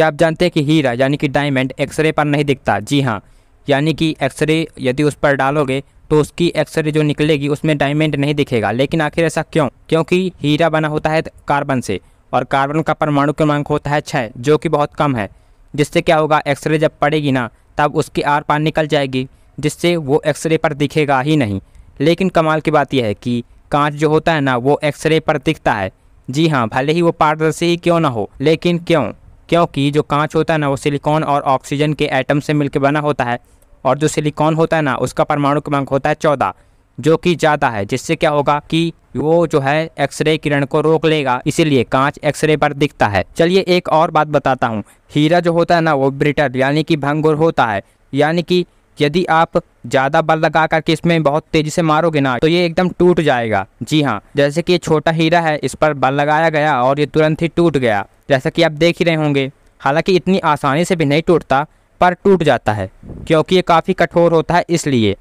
क्या आप जानते हैं कि हीरा यानी कि डायमंड एक्सरे पर नहीं दिखता जी हाँ यानी कि एक्सरे यदि उस पर डालोगे तो उसकी एक्सरे जो निकलेगी उसमें डायमंड नहीं दिखेगा लेकिन आखिर ऐसा क्यों क्योंकि हीरा बना होता है कार्बन से और कार्बन का परमाणु क्रमांक होता है छः जो कि बहुत कम है जिससे क्या होगा एक्सरे जब पड़ेगी ना तब उसकी आर पार निकल जाएगी जिससे वो एक्सरे पर दिखेगा ही नहीं लेकिन कमाल की बात यह है कि कांच जो होता है ना वो एक्सरे पर दिखता है जी हाँ भले ही वो पारदर्शी ही क्यों ना हो लेकिन क्यों क्योंकि जो कांच होता है ना वो सिलिकॉन और ऑक्सीजन के एटम से मिलकर बना होता है और जो सिलिकॉन होता है ना उसका परमाणु क्रमांक होता है चौदह जो कि ज़्यादा है जिससे क्या होगा कि वो जो है एक्सरे किरण को रोक लेगा इसीलिए कांच एक्सरे पर दिखता है चलिए एक और बात बताता हूँ हीरा जो होता है ना वो ब्रिटर यानी कि भंगुर होता है यानी कि यदि आप ज़्यादा बल लगा करके इसमें बहुत तेज़ी से मारोगे ना तो ये एकदम टूट जाएगा जी हाँ जैसे कि ये छोटा हीरा है इस पर बल लगाया गया और ये तुरंत ही टूट गया जैसा कि आप देख ही रहे होंगे हालांकि इतनी आसानी से भी नहीं टूटता पर टूट जाता है क्योंकि ये काफ़ी कठोर होता है इसलिए